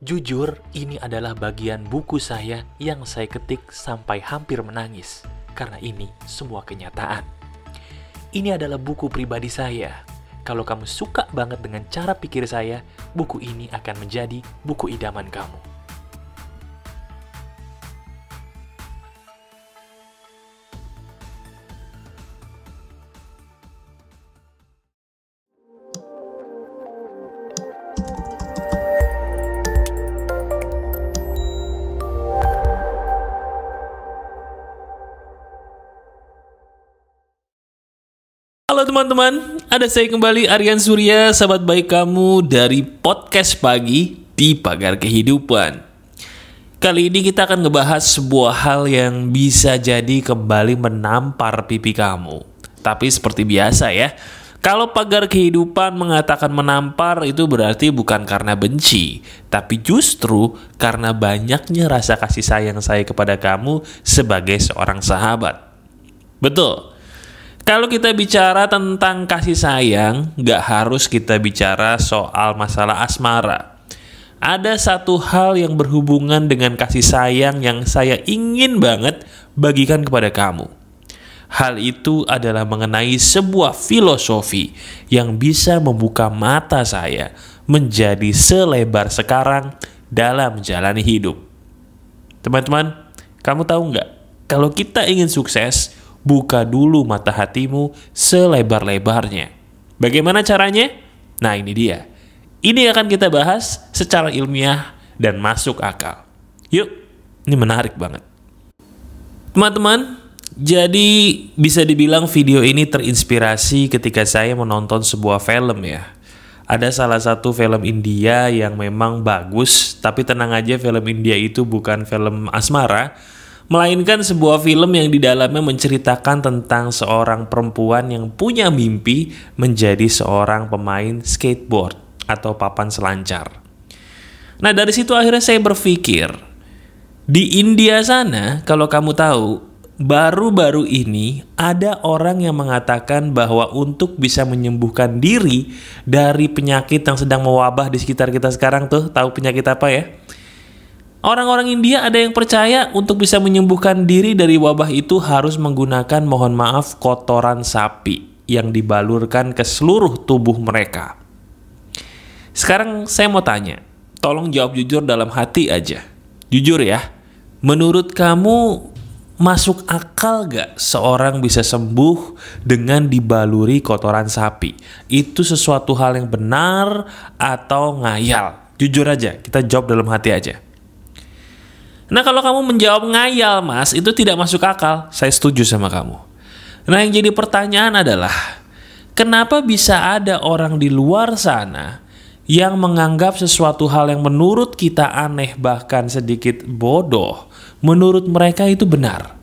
Jujur, ini adalah bagian buku saya yang saya ketik sampai hampir menangis, karena ini semua kenyataan. Ini adalah buku pribadi saya. Kalau kamu suka banget dengan cara pikir saya, buku ini akan menjadi buku idaman kamu. Halo teman-teman, ada saya kembali Aryan Surya, sahabat baik kamu dari podcast pagi di Pagar Kehidupan. Kali ini kita akan ngebahas sebuah hal yang bisa jadi kembali menampar pipi kamu. Tapi seperti biasa ya, kalau pagar kehidupan mengatakan menampar itu berarti bukan karena benci, tapi justru karena banyaknya rasa kasih sayang saya kepada kamu sebagai seorang sahabat. Betul, kalau kita bicara tentang kasih sayang, nggak harus kita bicara soal masalah asmara. Ada satu hal yang berhubungan dengan kasih sayang yang saya ingin banget bagikan kepada kamu. Hal itu adalah mengenai sebuah filosofi yang bisa membuka mata saya menjadi selebar sekarang dalam menjalani hidup. Teman-teman, kamu tahu nggak? Kalau kita ingin sukses, buka dulu mata hatimu selebar-lebarnya. Bagaimana caranya? Nah ini dia. Ini akan kita bahas secara ilmiah dan masuk akal. Yuk, ini menarik banget. Teman-teman, jadi bisa dibilang video ini terinspirasi ketika saya menonton sebuah film ya. Ada salah satu film India yang memang bagus, tapi tenang aja film India itu bukan film asmara, melainkan sebuah film yang di dalamnya menceritakan tentang seorang perempuan yang punya mimpi menjadi seorang pemain skateboard atau papan selancar. Nah, dari situ akhirnya saya berpikir, di India sana, kalau kamu tahu, baru-baru ini ada orang yang mengatakan bahwa untuk bisa menyembuhkan diri dari penyakit yang sedang mewabah di sekitar kita sekarang tuh, tahu penyakit apa ya? Orang-orang India ada yang percaya untuk bisa menyembuhkan diri dari wabah itu harus menggunakan mohon maaf kotoran sapi yang dibalurkan ke seluruh tubuh mereka. Sekarang saya mau tanya, tolong jawab jujur dalam hati aja. Jujur ya, menurut kamu masuk akal gak seorang bisa sembuh dengan dibaluri kotoran sapi? Itu sesuatu hal yang benar atau ngayal? Jujur aja, kita jawab dalam hati aja. Nah kalau kamu menjawab ngayal mas, itu tidak masuk akal. Saya setuju sama kamu. Nah yang jadi pertanyaan adalah, kenapa bisa ada orang di luar sana yang menganggap sesuatu hal yang menurut kita aneh bahkan sedikit bodoh, menurut mereka itu benar?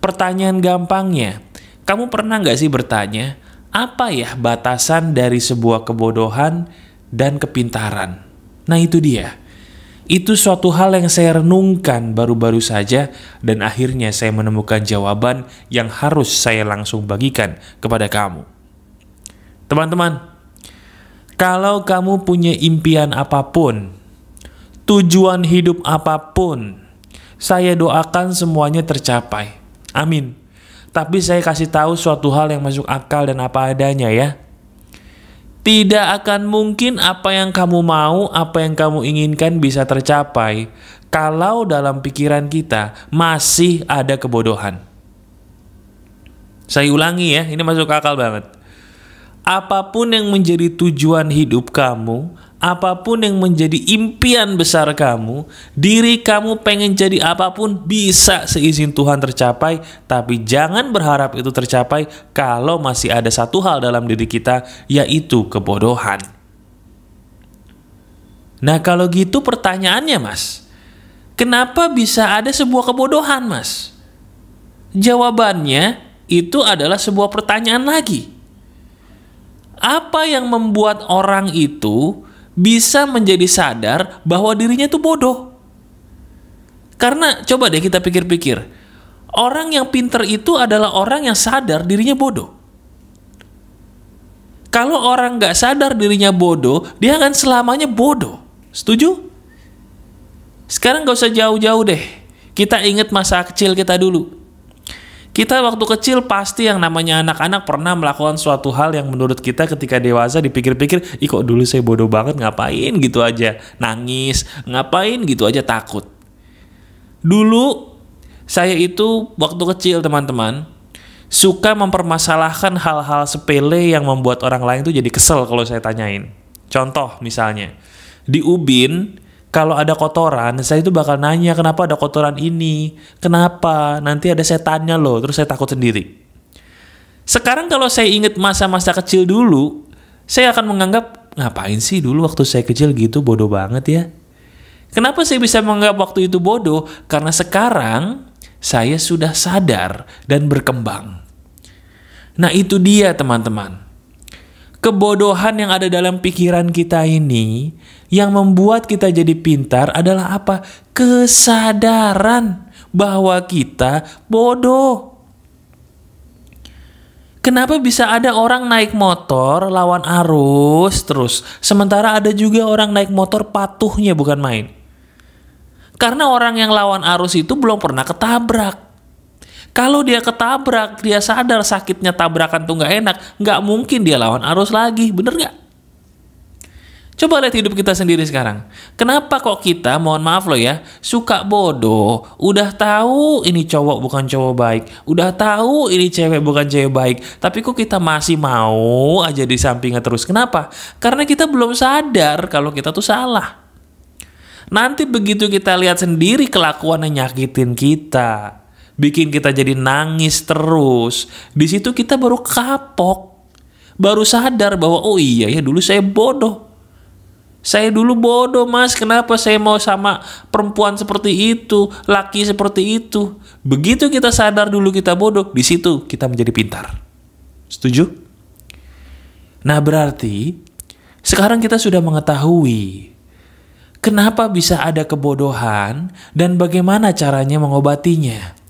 Pertanyaan gampangnya, kamu pernah nggak sih bertanya, apa ya batasan dari sebuah kebodohan dan kepintaran? Nah itu dia itu suatu hal yang saya renungkan baru-baru saja dan akhirnya saya menemukan jawaban yang harus saya langsung bagikan kepada kamu. Teman-teman, kalau kamu punya impian apapun, tujuan hidup apapun, saya doakan semuanya tercapai. Amin. Tapi saya kasih tahu suatu hal yang masuk akal dan apa adanya ya. Tidak akan mungkin apa yang kamu mau, apa yang kamu inginkan bisa tercapai kalau dalam pikiran kita masih ada kebodohan. Saya ulangi ya, ini masuk akal banget. Apapun yang menjadi tujuan hidup kamu, apapun yang menjadi impian besar kamu, diri kamu pengen jadi apapun bisa seizin Tuhan tercapai, tapi jangan berharap itu tercapai kalau masih ada satu hal dalam diri kita, yaitu kebodohan. Nah, kalau gitu pertanyaannya, Mas, kenapa bisa ada sebuah kebodohan, Mas? Jawabannya itu adalah sebuah pertanyaan lagi apa yang membuat orang itu bisa menjadi sadar bahwa dirinya itu bodoh. Karena coba deh kita pikir-pikir, orang yang pinter itu adalah orang yang sadar dirinya bodoh. Kalau orang nggak sadar dirinya bodoh, dia akan selamanya bodoh. Setuju? Sekarang gak usah jauh-jauh deh. Kita ingat masa kecil kita dulu. Kita waktu kecil pasti yang namanya anak-anak pernah melakukan suatu hal yang menurut kita ketika dewasa dipikir-pikir, ih kok dulu saya bodoh banget ngapain gitu aja, nangis, ngapain gitu aja takut. Dulu saya itu waktu kecil teman-teman suka mempermasalahkan hal-hal sepele yang membuat orang lain tuh jadi kesel kalau saya tanyain. Contoh misalnya, di Ubin kalau ada kotoran, saya itu bakal nanya kenapa ada kotoran ini, kenapa nanti ada setannya loh, terus saya takut sendiri. Sekarang kalau saya ingat masa-masa kecil dulu, saya akan menganggap ngapain sih dulu waktu saya kecil gitu bodoh banget ya. Kenapa saya bisa menganggap waktu itu bodoh? Karena sekarang saya sudah sadar dan berkembang. Nah itu dia teman-teman kebodohan yang ada dalam pikiran kita ini yang membuat kita jadi pintar adalah apa? Kesadaran bahwa kita bodoh. Kenapa bisa ada orang naik motor lawan arus terus, sementara ada juga orang naik motor patuhnya bukan main? Karena orang yang lawan arus itu belum pernah ketabrak. Kalau dia ketabrak, dia sadar sakitnya tabrakan tuh nggak enak, nggak mungkin dia lawan arus lagi, bener nggak? Coba lihat hidup kita sendiri sekarang. Kenapa kok kita, mohon maaf loh ya, suka bodoh, udah tahu ini cowok bukan cowok baik, udah tahu ini cewek bukan cewek baik, tapi kok kita masih mau aja di sampingnya terus. Kenapa? Karena kita belum sadar kalau kita tuh salah. Nanti begitu kita lihat sendiri kelakuan yang nyakitin kita, bikin kita jadi nangis terus. Di situ kita baru kapok, baru sadar bahwa oh iya ya dulu saya bodoh. Saya dulu bodoh mas, kenapa saya mau sama perempuan seperti itu, laki seperti itu. Begitu kita sadar dulu kita bodoh, di situ kita menjadi pintar. Setuju? Nah berarti sekarang kita sudah mengetahui kenapa bisa ada kebodohan dan bagaimana caranya mengobatinya.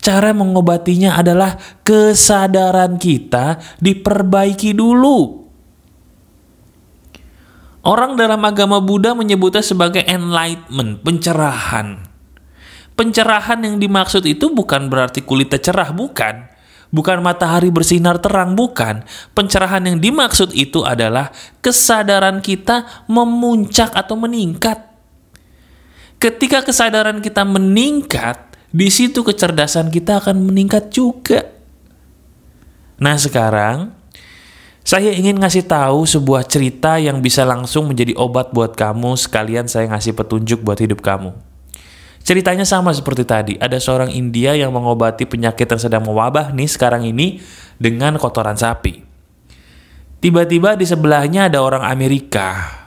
Cara mengobatinya adalah kesadaran kita diperbaiki dulu. Orang dalam agama Buddha menyebutnya sebagai enlightenment, pencerahan. Pencerahan yang dimaksud itu bukan berarti kulit tercerah, bukan. Bukan matahari bersinar terang, bukan. Pencerahan yang dimaksud itu adalah kesadaran kita memuncak atau meningkat. Ketika kesadaran kita meningkat, di situ kecerdasan kita akan meningkat juga. Nah sekarang, saya ingin ngasih tahu sebuah cerita yang bisa langsung menjadi obat buat kamu sekalian saya ngasih petunjuk buat hidup kamu. Ceritanya sama seperti tadi, ada seorang India yang mengobati penyakit yang sedang mewabah nih sekarang ini dengan kotoran sapi. Tiba-tiba di sebelahnya ada orang Amerika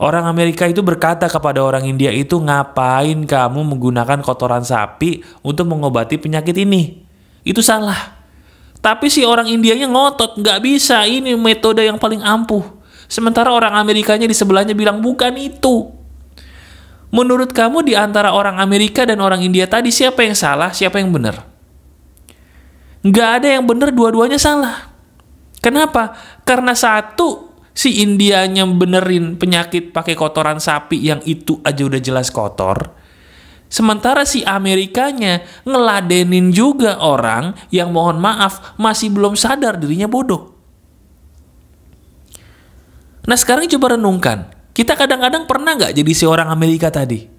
Orang Amerika itu berkata kepada orang India itu ngapain kamu menggunakan kotoran sapi untuk mengobati penyakit ini. Itu salah. Tapi si orang Indianya ngotot, nggak bisa, ini metode yang paling ampuh. Sementara orang Amerikanya di sebelahnya bilang, bukan itu. Menurut kamu di antara orang Amerika dan orang India tadi, siapa yang salah, siapa yang benar? Nggak ada yang benar, dua-duanya salah. Kenapa? Karena satu si Indianya benerin penyakit pakai kotoran sapi yang itu aja udah jelas kotor. Sementara si Amerikanya ngeladenin juga orang yang mohon maaf masih belum sadar dirinya bodoh. Nah sekarang coba renungkan, kita kadang-kadang pernah nggak jadi seorang Amerika tadi?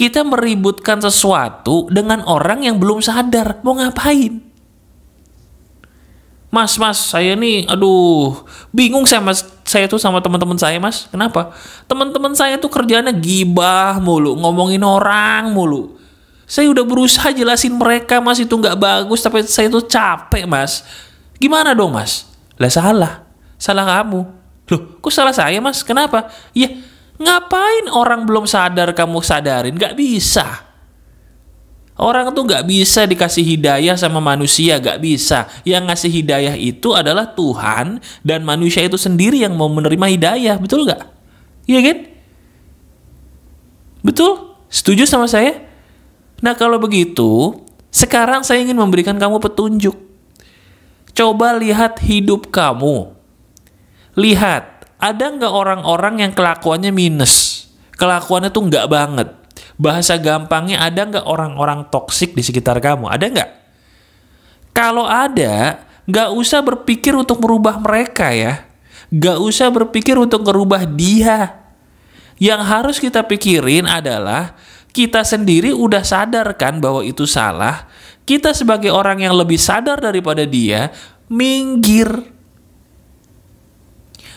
Kita meributkan sesuatu dengan orang yang belum sadar mau ngapain. Mas, mas, saya nih, aduh, bingung saya mas, saya tuh sama teman-teman saya mas, kenapa? Teman-teman saya tuh kerjanya gibah mulu, ngomongin orang mulu. Saya udah berusaha jelasin mereka mas itu nggak bagus, tapi saya tuh capek mas. Gimana dong mas? Lah salah, salah kamu. Loh, kok salah saya mas? Kenapa? Iya, ngapain orang belum sadar kamu sadarin? Gak bisa. Orang tuh gak bisa dikasih hidayah sama manusia, gak bisa. Yang ngasih hidayah itu adalah Tuhan dan manusia itu sendiri yang mau menerima hidayah, betul gak? Iya kan? Betul? Setuju sama saya? Nah kalau begitu, sekarang saya ingin memberikan kamu petunjuk. Coba lihat hidup kamu. Lihat, ada nggak orang-orang yang kelakuannya minus? Kelakuannya tuh nggak banget Bahasa gampangnya ada nggak orang-orang toksik di sekitar kamu? Ada nggak? Kalau ada, nggak usah berpikir untuk merubah mereka ya. Nggak usah berpikir untuk merubah dia. Yang harus kita pikirin adalah kita sendiri udah sadar kan bahwa itu salah. Kita sebagai orang yang lebih sadar daripada dia, minggir.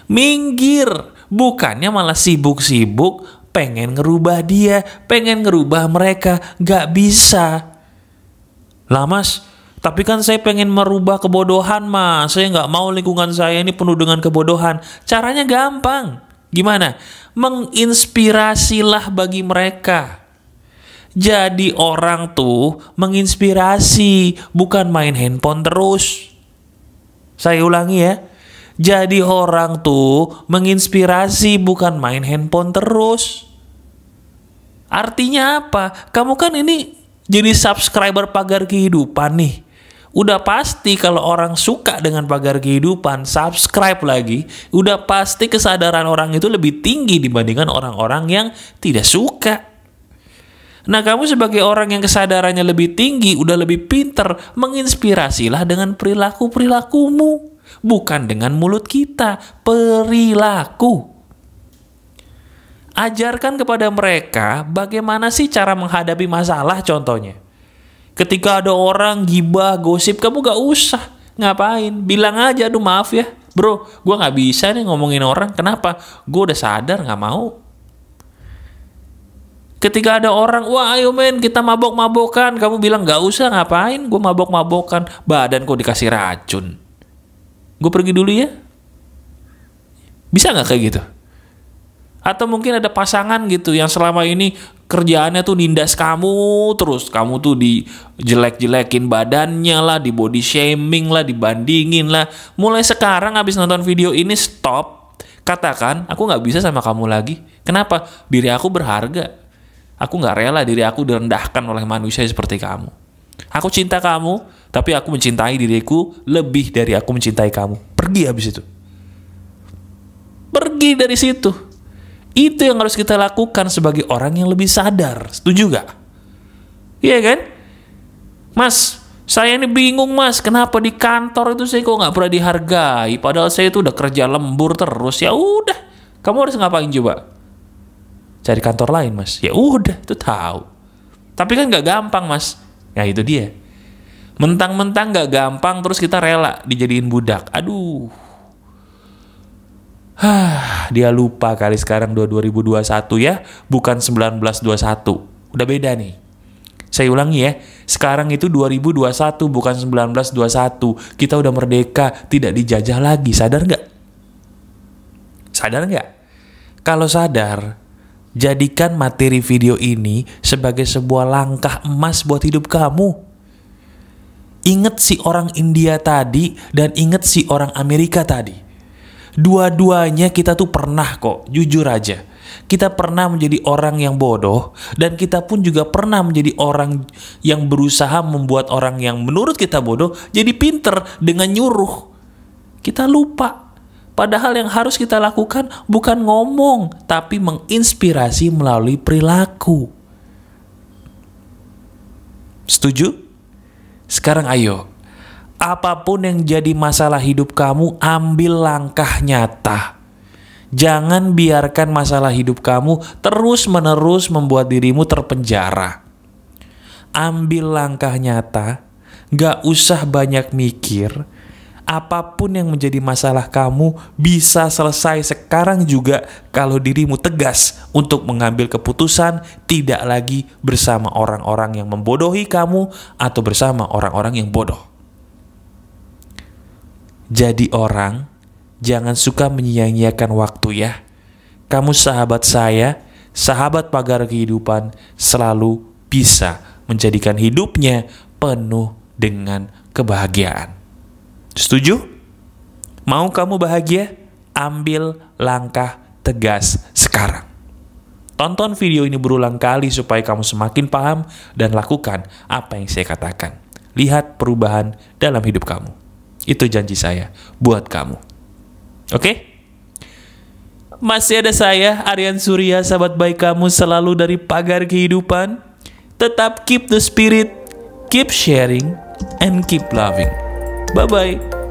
Minggir. Bukannya malah sibuk-sibuk pengen ngerubah dia, pengen ngerubah mereka, gak bisa. Lah mas, tapi kan saya pengen merubah kebodohan mas, saya gak mau lingkungan saya ini penuh dengan kebodohan. Caranya gampang. Gimana? Menginspirasilah bagi mereka. Jadi orang tuh menginspirasi, bukan main handphone terus. Saya ulangi ya, jadi orang tuh menginspirasi bukan main handphone terus. Artinya apa? Kamu kan ini jadi subscriber pagar kehidupan nih. Udah pasti kalau orang suka dengan pagar kehidupan, subscribe lagi, udah pasti kesadaran orang itu lebih tinggi dibandingkan orang-orang yang tidak suka. Nah, kamu sebagai orang yang kesadarannya lebih tinggi, udah lebih pinter, menginspirasilah dengan perilaku-perilakumu bukan dengan mulut kita, perilaku. Ajarkan kepada mereka bagaimana sih cara menghadapi masalah contohnya. Ketika ada orang gibah, gosip, kamu gak usah ngapain. Bilang aja, aduh maaf ya. Bro, gue gak bisa nih ngomongin orang. Kenapa? Gue udah sadar gak mau. Ketika ada orang, wah ayo men kita mabok-mabokan. Kamu bilang gak usah ngapain gue mabok-mabokan. Badanku dikasih racun gue pergi dulu ya bisa nggak kayak gitu atau mungkin ada pasangan gitu yang selama ini kerjaannya tuh nindas kamu terus kamu tuh dijelek-jelekin badannya lah di body shaming lah dibandingin lah mulai sekarang abis nonton video ini stop katakan aku nggak bisa sama kamu lagi kenapa diri aku berharga aku nggak rela diri aku direndahkan oleh manusia seperti kamu aku cinta kamu tapi aku mencintai diriku lebih dari aku mencintai kamu. Pergi habis itu. Pergi dari situ. Itu yang harus kita lakukan sebagai orang yang lebih sadar. Setuju gak? Iya kan? Mas, saya ini bingung mas, kenapa di kantor itu saya kok nggak pernah dihargai? Padahal saya itu udah kerja lembur terus. Ya udah, kamu harus ngapain coba? Cari kantor lain mas. Ya udah, itu tahu. Tapi kan nggak gampang mas. Nah itu dia. Mentang-mentang gak gampang terus kita rela dijadiin budak. Aduh. Hah, dia lupa kali sekarang 2021 ya, bukan 1921. Udah beda nih. Saya ulangi ya, sekarang itu 2021 bukan 1921. Kita udah merdeka, tidak dijajah lagi. Sadar nggak? Sadar nggak? Kalau sadar, jadikan materi video ini sebagai sebuah langkah emas buat hidup kamu. Ingat si orang India tadi dan ingat si orang Amerika tadi. Dua-duanya kita tuh pernah kok, jujur aja. Kita pernah menjadi orang yang bodoh dan kita pun juga pernah menjadi orang yang berusaha membuat orang yang menurut kita bodoh jadi pinter dengan nyuruh. Kita lupa Padahal yang harus kita lakukan bukan ngomong, tapi menginspirasi melalui perilaku. Setuju? Sekarang ayo, apapun yang jadi masalah hidup kamu, ambil langkah nyata. Jangan biarkan masalah hidup kamu terus-menerus membuat dirimu terpenjara. Ambil langkah nyata, gak usah banyak mikir, apapun yang menjadi masalah kamu bisa selesai sekarang juga kalau dirimu tegas untuk mengambil keputusan tidak lagi bersama orang-orang yang membodohi kamu atau bersama orang-orang yang bodoh. Jadi orang, jangan suka menyia-nyiakan waktu ya. Kamu sahabat saya, sahabat pagar kehidupan selalu bisa menjadikan hidupnya penuh dengan kebahagiaan. Setuju? Mau kamu bahagia? Ambil langkah tegas sekarang. Tonton video ini berulang kali supaya kamu semakin paham dan lakukan apa yang saya katakan. Lihat perubahan dalam hidup kamu. Itu janji saya buat kamu. Oke? Okay? Masih ada saya, Aryan Surya, sahabat baik kamu selalu dari pagar kehidupan. Tetap keep the spirit, keep sharing, and keep loving. Bye bye.